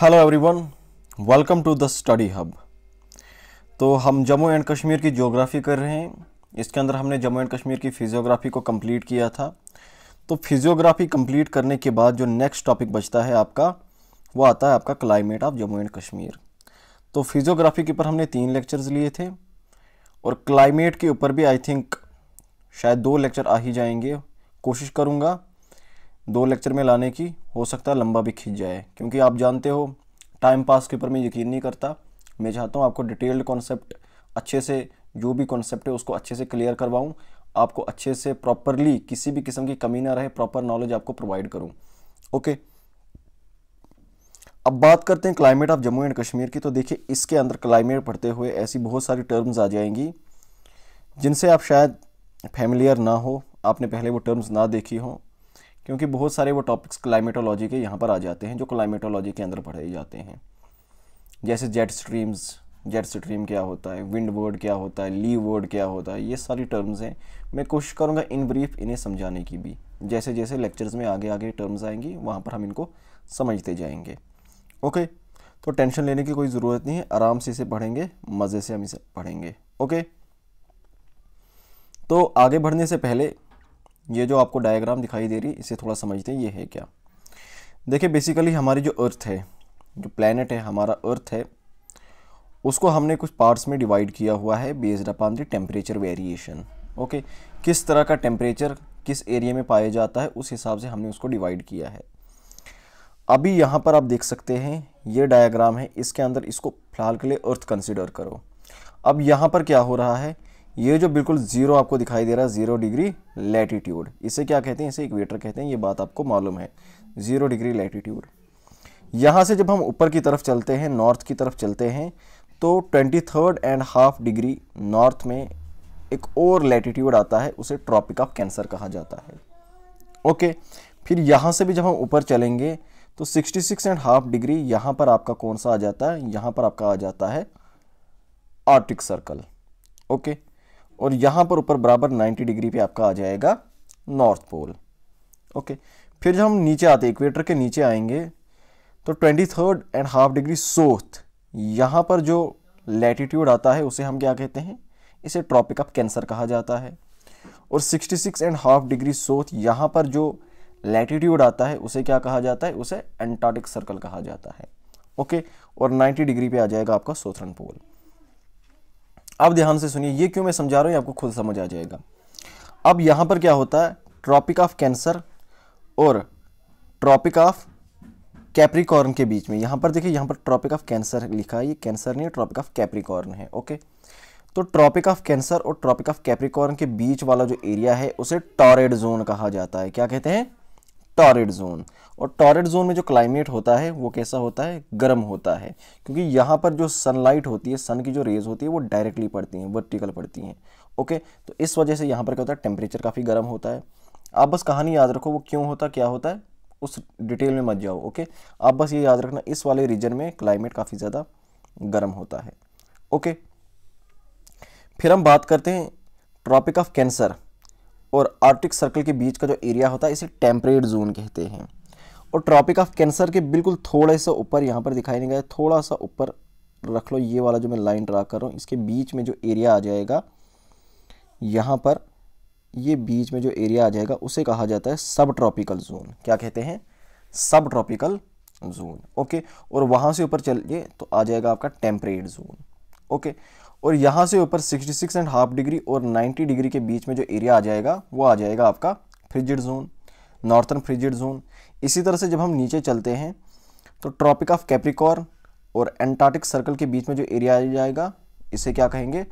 hello everyone welcome to the study hub तो हम Jammu and Kashmir की ज्योग्राफी कर रहे हैं इसके अंदर हमने जम्मू एंड कश्मीर की फिजियोग्राफी को कंप्लीट किया था तो फिजियोग्राफी कंप्लीट करने के बाद जो नेक्स्ट टॉपिक बचता है आपका वो आता है आपका climate of Jammu and Kashmir तो फिजियोग्राफी के ऊपर हमने तीन लेक्चर्स लिए थे और क्लाइमेट के ऊपर भी आई थिंक शायद दो लेक्चर आ ही जाएंगे कोशिश करूँगा दो लेक्चर में लाने की हो सकता है लंबा भी खींच जाए क्योंकि आप जानते हो टाइम पास के ऊपर मैं यकीन नहीं करता मैं चाहता हूँ आपको डिटेल्ड कॉन्सेप्ट अच्छे से जो भी कॉन्सेप्ट है उसको अच्छे से क्लियर करवाऊँ आपको अच्छे से प्रॉपरली किसी भी किस्म की कमी ना रहे प्रॉपर नॉलेज आपको प्रोवाइड करूँ ओके अब बात करते हैं climate of Jammu and Kashmir की तो देखिए इसके अंदर क्लाइमेट पढ़ते हुए ऐसी बहुत सारी टर्म्स आ जाएंगी जिनसे आप शायद फैमिलियर ना हो आपने पहले वो टर्म्स ना देखी हों क्योंकि बहुत सारे वो टॉपिक्स क्लाइमेटोलॉजी के यहाँ पर आ जाते हैं जो क्लाइमेटोलॉजी के अंदर पढ़े जाते हैं जैसे जेट स्ट्रीम्स जेट स्ट्रीम क्या होता है विंड वर्ड क्या होता है ली वर्ड क्या होता है ये सारी टर्म्स हैं मैं कोशिश करूँगा इन ब्रीफ इन्हें समझाने की भी जैसे जैसे लेक्चर्स में आगे आगे टर्म्स आएंगी वहाँ पर हम इनको समझते जाएंगे ओके तो टेंशन लेने की कोई ज़रूरत नहीं है आराम से इसे पढ़ेंगे मज़े से हम इसे पढ़ेंगे ओके तो आगे बढ़ने से पहले ये जो आपको डायग्राम दिखाई दे रही इसे थोड़ा समझते हैं ये है क्या देखिए बेसिकली हमारी जो अर्थ है जो प्लानट है हमारा अर्थ है उसको हमने कुछ पार्ट्स में डिवाइड किया हुआ है based upon the temperature variation okay किस तरह का टेम्परेचर किस एरिया में पाया जाता है उस हिसाब से हमने उसको डिवाइड किया है अभी यहाँ पर आप देख सकते हैं ये डायग्राम है इसके अंदर इसको फिलहाल के लिए अर्थ कंसिडर करो अब यहाँ पर क्या हो रहा है ये जो बिल्कुल ज़ीरो आपको दिखाई दे रहा है ज़ीरो डिग्री लैटिट्यूड इसे क्या कहते हैं इसे इक्वेटर कहते हैं ये बात आपको मालूम है ज़ीरो डिग्री लेटीट्यूड यहाँ से जब हम ऊपर की तरफ चलते हैं नॉर्थ की तरफ चलते हैं तो twenty third and half degree north में एक और लेटीट्यूड आता है उसे ट्रॉपिक ऑफ कैंसर कहा जाता है ओके फिर यहाँ से भी जब हम ऊपर चलेंगे तो सिक्स एंड हाफ डिग्री यहाँ पर आपका कौन सा आ जाता है यहाँ पर आपका आ जाता है आर्टिक सर्कल ओके और यहाँ पर ऊपर बराबर 90 डिग्री पे आपका आ जाएगा नॉर्थ पोल ओके फिर जब हम नीचे आते इक्वेटर के नीचे आएंगे तो twenty third and half degree south यहाँ पर जो लैटिट्यूड आता है उसे हम क्या कहते हैं इसे ट्रॉपिक ऑफ कैंसर कहा जाता है और sixty six and half degree south यहाँ पर जो लैटिट्यूड आता है उसे क्या कहा जाता है उसे एंटार्टिक सर्कल कहा जाता है ओके और 90 डिग्री पे आ जाएगा आपका सोथरन पोल अब ध्यान से सुनिए ये क्यों मैं समझा रहा हूँ आपको खुद समझ आ जाएगा अब यहाँ पर क्या होता है ट्रॉपिक ऑफ कैंसर और ट्रॉपिक ऑफ कैप्रिकॉर्न के बीच में यहाँ पर देखिए यहाँ पर ट्रॉपिक ऑफ कैंसर लिखा है ये कैंसर नहीं है ट्रॉपिक ऑफ कैप्रिकॉर्न है ओके तो ट्रॉपिक ऑफ कैंसर और ट्रॉपिक ऑफ कैप्रिकॉर्न के बीच वाला जो एरिया है उसे टॉरेड जोन कहा जाता है क्या कहते हैं टॉरिड जोन और टॉरेट जोन में जो क्लाइमेट होता है वो कैसा होता है गर्म होता है क्योंकि यहाँ पर जो सनलाइट होती है सन की जो रेज होती है वो डायरेक्टली पड़ती हैं वर्टिकल पड़ती हैं ओके तो इस वजह से यहाँ पर क्या होता है टेम्परेचर काफ़ी गर्म होता है आप बस कहानी याद रखो वो क्यों होता क्या होता है उस डिटेल में मत जाओ ओके आप बस ये याद रखना इस वाले रीजन में क्लाइमेट काफ़ी ज़्यादा गर्म होता है ओके फिर हम बात करते हैं ट्रॉपिक ऑफ कैंसर और आर्टिक सर्कल के बीच का जो एरिया होता है इसे टेम्परेट जोन कहते हैं और ट्रॉपिक ऑफ कैंसर के बिल्कुल थोड़े से ऊपर यहाँ पर दिखाई नहीं गया थोड़ा सा ऊपर रख लो ये वाला जो मैं लाइन ड्रा कर रहा हूँ इसके बीच में जो एरिया आ जाएगा यहाँ पर ये बीच में जो एरिया आ जाएगा उसे कहा जाता है सब ट्रॉपिकल जोन क्या कहते हैं सब ट्रॉपिकल जोन ओके और वहाँ से ऊपर चलिए तो आ जाएगा आपका टेम्परेट जोन ओके और यहाँ से ऊपर 66 एंड हाफ डिग्री और 90 डिग्री के बीच में जो एरिया आ जाएगा वो आ जाएगा आपका frigid zone northern frigid zone इसी तरह से जब हम नीचे चलते हैं तो ट्रॉपिक ऑफ कैप्रिकॉर्न और एंटार्टिक सर्कल के बीच में जो एरिया आ जाएगा इसे क्या कहेंगे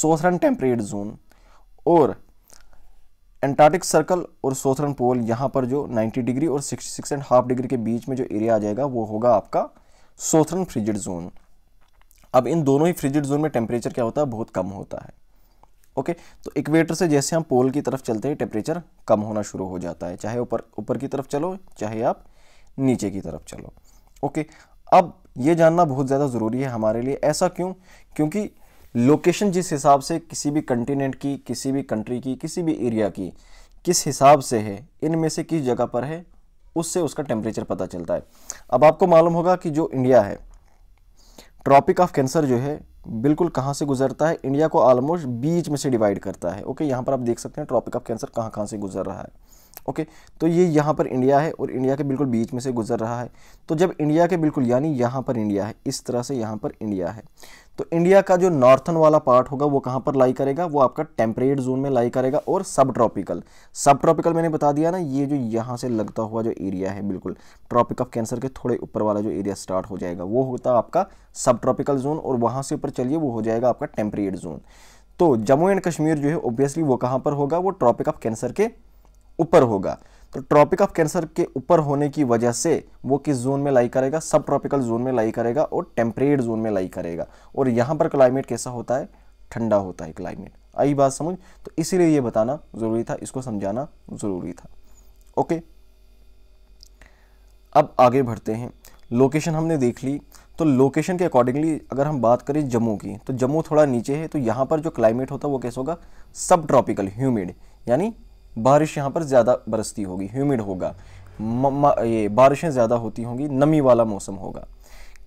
सोथरन टेम्परेट जोन और एंटार्टिक सर्कल और सोथरन पोल यहाँ पर जो 90 डिग्री और 66 एंड हाफ डिग्री के बीच में जो एरिया आ जाएगा वो होगा आपका सोथरन फ्रिजिड जोन अब इन दोनों ही फ्रिजिड जोन में टेम्परेचर क्या होता है बहुत कम होता है ओके तो इक्वेटर से जैसे हम पोल की तरफ चलते हैं टेम्परेचर कम होना शुरू हो जाता है चाहे ऊपर ऊपर की तरफ चलो चाहे आप नीचे की तरफ चलो ओके अब ये जानना बहुत ज़्यादा ज़रूरी है हमारे लिए ऐसा क्यों क्योंकि लोकेशन जिस हिसाब से किसी भी कंटिनेंट की किसी भी कंट्री की किसी भी एरिया की किस हिसाब से है इनमें से किस जगह पर है उससे उसका टेम्परेचर पता चलता है अब आपको मालूम होगा कि जो इंडिया है ट्रॉपिक ऑफ कैंसर जो है बिल्कुल कहाँ से गुजरता है इंडिया को ऑलमोस्ट बीच में से डिवाइड करता है ओके यहाँ पर आप देख सकते हैं ट्रॉपिक ऑफ कैंसर कहाँ कहाँ से गुजर रहा है ओके तो ये यहाँ पर इंडिया है और इंडिया के बिल्कुल बीच में से गुजर रहा है तो जब इंडिया के बिल्कुल यानी यहाँ पर इंडिया है इस तरह से यहाँ पर इंडिया है तो इंडिया का जो नॉर्थन वाला पार्ट होगा वो कहाँ पर लाई करेगा वो आपका टेम्परेट जोन में लाई करेगा और सब ट्रॉपिकल सब ट्रॉपिकल मैंने बता दिया ना ये जो यहाँ से लगता हुआ जो एरिया है बिल्कुल ट्रॉपिक ऑफ कैंसर के थोड़े ऊपर वाला जो एरिया स्टार्ट हो जाएगा वो होता है आपका सब ट्रॉपिकल जोन और वहाँ से ऊपर चलिए वो हो जाएगा आपका टेम्परेट जोन तो जम्मू एंड कश्मीर जो है ऑब्वियसली वो कहाँ पर होगा वो ट्रॉपिक ऑफ कैंसर के ऊपर होगा तो ट्रॉपिक ऑफ कैंसर के ऊपर होने की वजह से वो किस जोन में लाई करेगा सब ट्रॉपिकल जोन में लाई करेगा और टेम्परेट जोन में लाई करेगा और यहाँ पर क्लाइमेट कैसा होता है ठंडा होता है क्लाइमेट आई बात समझ तो इसीलिए ये बताना ज़रूरी था इसको समझाना ज़रूरी था ओके अब आगे बढ़ते हैं लोकेशन हमने देख ली तो लोकेशन के अकॉर्डिंगली अगर हम बात करें जम्मू की तो जम्मू थोड़ा नीचे है तो यहाँ पर जो क्लाइमेट होता है वो कैसा होगा सब ट्रॉपिकल ह्यूमिड यानी बारिश यहाँ पर ज़्यादा बरसती होगी ह्यूमिड होगा ये बारिशें ज़्यादा होती होंगी नमी वाला मौसम होगा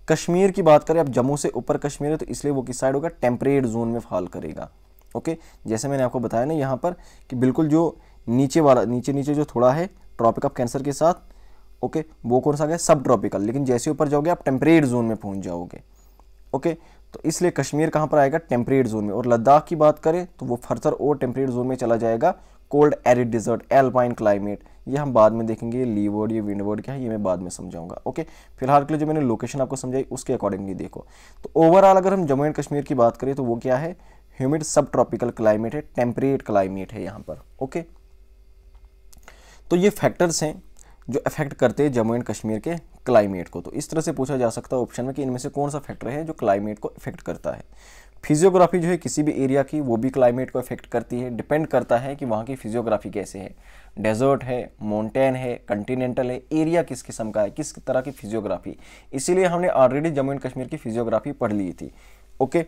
कश्मीर की बात करें अब जम्मू से ऊपर कश्मीर है तो इसलिए वो किस साइड होगा टेम्परेट जोन में फॉल करेगा ओके जैसे मैंने आपको बताया ना यहाँ पर कि बिल्कुल जो नीचे वाला नीचे नीचे जो थोड़ा है ट्रॉपिक ऑफ कैंसर के साथ ओके वो कौन सा गया सब ट्रॉपिकल लेकिन जैसे ऊपर जाओगे आप टेम्परेट जोन में पहुँच जाओगे ओके तो इसलिए कश्मीर कहाँ पर आएगा टेम्परेट जोन में और लद्दाख की बात करें तो वो फर्दर और टेम्परेट जोन में चला जाएगा cold arid desert alpine climate ये हम बाद में देखेंगे लीवर्ड या विंडवर्ड क्या है ये मैं बाद में समझाऊंगा ओके फिलहाल के लिए जो मैंने लोकेशन आपको समझाई उसके अकॉर्डिंगली देखो तो ओवरऑल अगर हम जम्मू एंड कश्मीर की बात करें तो वो क्या है ह्यूमिड सब ट्रॉपिकल क्लाइमेट है टेम्परेट क्लाइमेट है यहाँ पर ओके तो ये फैक्टर्स हैं जो अफेक्ट करते हैं जम्मू एंड कश्मीर के क्लाइमेट को तो इस तरह से पूछा जा सकता है ऑप्शन में कि इनमें से कौन सा फैक्टर है जो क्लाइमेट को इफेक्ट करता है फिजियोग्राफी जो है किसी भी एरिया की वो भी क्लाइमेट को इफेक्ट करती है डिपेंड करता है कि वहाँ की फिजियोग्राफी कैसे है डेजर्ट है माउंटेन है कंटिनेंटल है एरिया किस किस्म का है किस तरह की फिजियोग्राफी इसीलिए हमने ऑलरेडी जम्मू एंड कश्मीर की फिजियोग्राफी पढ़ ली थी okay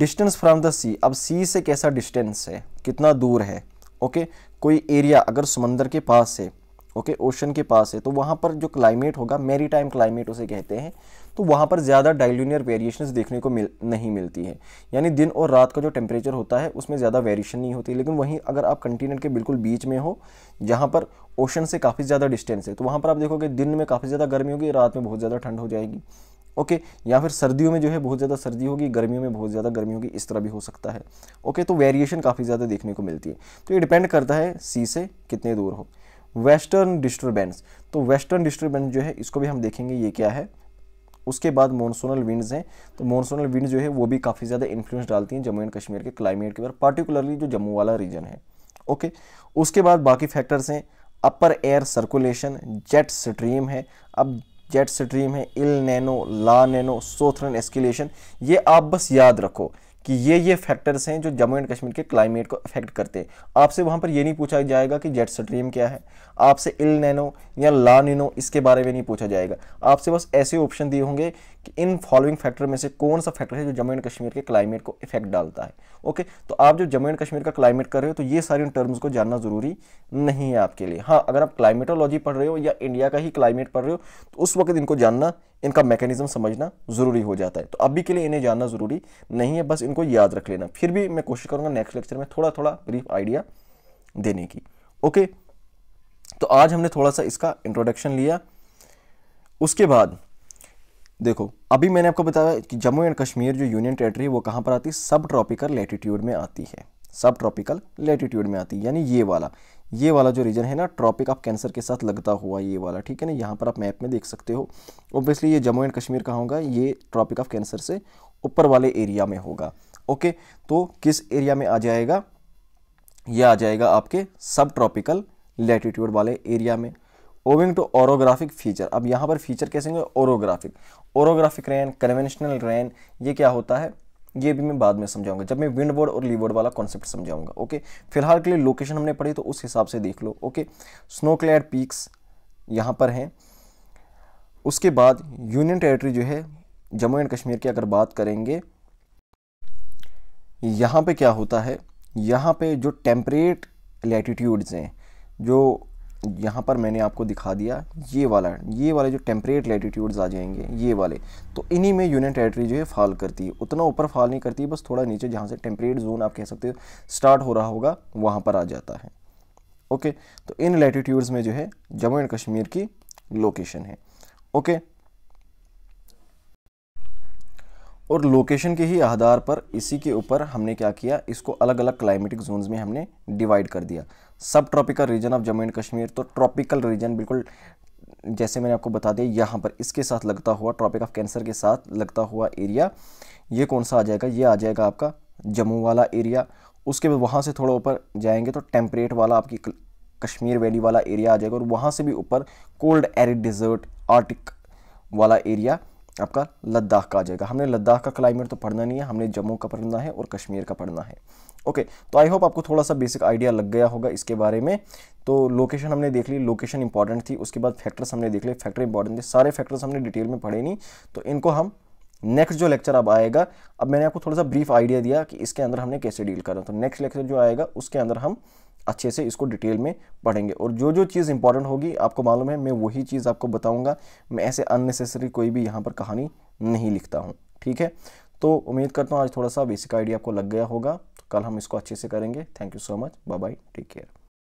distance from the sea अब सी से कैसा डिस्टेंस है कितना दूर है ओके कोई एरिया अगर समंदर के पास है ओके ओशन के पास है तो वहाँ पर जो क्लाइमेट होगा मेरी टाइम क्लाइमेट उसे कहते हैं तो वहाँ पर ज़्यादा डायलूनियर वेरिएशन देखने को मिल नहीं मिलती है यानी दिन और रात का जो टेम्परेचर होता है उसमें ज़्यादा वेरिएशन नहीं होती लेकिन वहीं अगर आप कंटिनेंट के बिल्कुल बीच में हो जहाँ पर ओशन से काफ़ी ज़्यादा डिस्टेंस है तो वहाँ पर आप देखोगे दिन में काफ़ी ज़्यादा गर्मी होगी रात में बहुत ज़्यादा ठंड हो जाएगी ओके okay, या फिर सर्दियों में जो है बहुत ज़्यादा सर्दी होगी गर्मियों में बहुत ज़्यादा गर्मी होगी इस तरह भी हो सकता है ओके okay, तो वेरिएशन काफ़ी ज़्यादा देखने को मिलती है तो ये डिपेंड करता है सी से कितने दूर हो वेस्टर्न डिस्टर्बेंस तो वेस्टर्न डिस्टर्बेंस जो है इसको भी हम देखेंगे ये क्या है उसके बाद मॉनसूनल विंड्स हैं तो मॉनसूनल विंड जो है वो भी काफ़ी ज़्यादा इन्फ्लुएंस डालती हैं जम्मू एंड कश्मीर के क्लाइमेट के ऊपर पार्टिकुलरली जो जम्मू वाला रीजन है ओके उसके बाद बाकी फैक्टर्स हैं upper air circulation jet stream है अब जेट स्ट्रीम है इल नैनो ला नैनो सोथरन एस्किलेशन ये आप बस याद रखो कि ये ये फैक्टर्स हैं जो जम्मू एंड कश्मीर के क्लाइमेट को अफेक्ट करते हैं आपसे वहाँ पर ये नहीं पूछा जाएगा कि जेट स्ट्रीम क्या है आपसे इल नैनो या ला नैनो इसके बारे में नहीं पूछा जाएगा आपसे बस ऐसे ऑप्शन दिए होंगे कि इन फॉलोइंग फैक्टर में से कौन सा फैक्टर है जो जम्मू एंड कश्मीर के क्लाइमेट को इफेक्ट डालता है ओके तो आप जो जम्मू एंड कश्मीर का क्लाइमेट कर रहे हो तो ये सारे टर्म्स को जानना ज़रूरी नहीं है आपके लिए हाँ अगर आप क्लाइमेटोलॉजी पढ़ रहे हो या इंडिया का ही क्लाइमेट पढ़ रहे हो तो उस वक्त इनको जानना इनका मैकेनिज्म समझना ज़रूरी हो जाता है तो अभी के लिए इन्हें जानना ज़रूरी नहीं है बस इनको याद रख लेना फिर भी मैं कोशिश करूंगा नेक्स्ट लेक्चर में थोड़ा थोड़ा ब्रीफ आइडिया देने की ओके तो आज हमने थोड़ा सा इसका इंट्रोडक्शन लिया उसके बाद देखो अभी मैंने आपको बताया कि जम्मू एंड कश्मीर जो यूनियन टेरेटरी है वो कहाँ पर आती है सब ट्रॉपिकल लेटीट्यूड में आती है सब ट्रॉपिकल लेटीट्यूड में आती है यानी ये वाला ये वाला जो रीजन है ना ट्रॉपिक ऑफ कैंसर के साथ लगता हुआ ये वाला ठीक है ना यहाँ पर आप मैप में देख सकते हो ओबियसली ये जम्मू एंड कश्मीर कहाँ होगा ये ट्रॉपिक ऑफ कैंसर से ऊपर वाले एरिया में होगा ओके तो किस एरिया में आ जाएगा ये आ जाएगा आपके सब ट्रॉपिकल लेटीट्यूड वाले एरिया में ओविंग टू ओरोग्राफिक फीचर अब यहाँ पर फीचर कैसे होंगे orographic orographic rain conventional rain ये क्या होता है ये भी मैं बाद में समझाऊंगा जब मैं विंड बोर्ड और लीवर्ड वाला कॉन्सेप्ट समझाऊंगा ओके फिलहाल के लिए लोकेशन हमने पढ़ी तो उस हिसाब से देख लो ओके स्नो क्लैड पीक्स यहाँ पर हैं उसके बाद यूनियन टेरेटरी जो है जम्मू एंड कश्मीर की अगर बात करेंगे यहाँ पे क्या होता है यहाँ पे जो टेम्परेट लेटीट्यूड्स हैं जो यहाँ पर मैंने आपको दिखा दिया ये वाला ये वाले जो टेम्परेट लेटीट्यूड्स आ जाएंगे ये वाले तो इन्हीं में यूनियन टेरेटरी जो है फॉल करती है उतना ऊपर फॉल नहीं करती बस थोड़ा नीचे जहाँ से टेम्परेट जोन आप कह सकते हो स्टार्ट हो रहा होगा वहाँ पर आ जाता है ओके तो इन लेटीट्यूड्स में जो है जम्मू एंड कश्मीर की लोकेशन है ओके और लोकेशन के ही आधार पर इसी के ऊपर हमने क्या किया इसको अलग अलग क्लाइमेटिक जोन्स में हमने डिवाइड कर दिया subtropical region of Jammu and Kashmir तो ट्रॉपिकल रीजन बिल्कुल जैसे मैंने आपको बता दिया यहाँ पर इसके साथ लगता हुआ ट्रॉपिक ऑफ कैंसर के साथ लगता हुआ एरिया ये कौन सा आ जाएगा ये आ जाएगा आपका जम्मू वाला एरिया उसके बाद वहाँ से थोड़ा ऊपर जाएंगे तो टेम्परेट वाला आपकी कश्मीर वैली वाला एरिया आ जाएगा और वहाँ से भी ऊपर कोल्ड एरिड डिजर्ट आर्टिक वाला एरिया आपका लद्दाख का आ जाएगा हमने लद्दाख का क्लाइमेट तो पढ़ना नहीं है हमने जम्मू का पढ़ना है और कश्मीर का पढ़ना है ओके तो आई होप आपको थोड़ा सा बेसिक आइडिया लग गया होगा इसके बारे में तो लोकेशन हमने देख ली लोकेशन इंपॉर्टेंट थी उसके बाद फैक्टर्स हमने देख लिए फैक्टर इंपॉर्टेंट थे सारे फैक्टर्स हमने डिटेल में पढ़े नहीं तो इनको हम नेक्स्ट जो लेक्चर अब आएगा अब मैंने आपको थोड़ा सा ब्रीफ आइडिया दिया कि इसके अंदर हमने कैसे डील करना तो नेक्स्ट लेक्चर जो आएगा उसके अंदर हम अच्छे से इसको डिटेल में पढ़ेंगे और जो जो चीज़ इंपॉर्टेंट होगी आपको मालूम है मैं वही चीज़ आपको बताऊंगा मैं ऐसे अननेसेसरी कोई भी यहाँ पर कहानी नहीं लिखता हूँ ठीक है तो उम्मीद करता हूँ आज थोड़ा सा बेसिक आइडिया आपको लग गया होगा तो कल हम इसको अच्छे से करेंगे thank you so much bye bye take care